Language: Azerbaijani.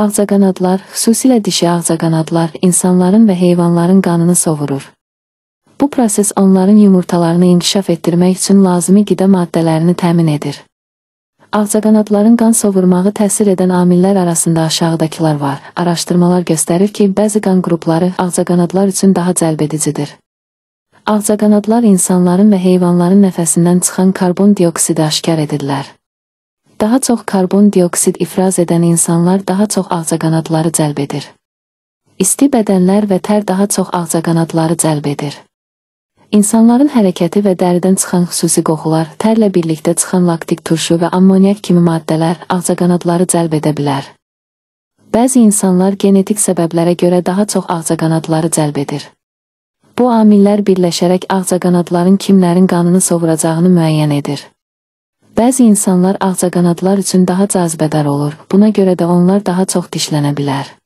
Ağcaqanadlar, xüsusilə dişi ağcaqanadlar insanların və heyvanların qanını sovurur. Bu proses onların yumurtalarını inkişaf etdirmək üçün lazımi qidə maddələrini təmin edir. Ağcaqanadların qan sovurmağı təsir edən amillər arasında aşağıdakılar var. Araşdırmalar göstərir ki, bəzi qan qrupları ağcaqanadlar üçün daha cəlbedicidir. Ağcaqanadlar insanların və heyvanların nəfəsindən çıxan karbon dioksidi aşkar edirlər. Daha çox karbon dioksid ifraz edən insanlar daha çox ağcaqanadları cəlb edir. İsti bədənlər və tər daha çox ağcaqanadları cəlb edir. İnsanların hərəkəti və dəridən çıxan xüsusi qoxular, tərlə birlikdə çıxan laktik turşu və ammoniak kimi maddələr ağcaqanadları cəlb edə bilər. Bəzi insanlar genetik səbəblərə görə daha çox ağcaqanadları cəlb edir. Bu amillər birləşərək ağcaqanadların kimlərin qanını sovuracağını müəyyən edir. Bəzi insanlar ağcaqanadlar üçün daha cazibədar olur, buna görə də onlar daha çox dişlənə bilər.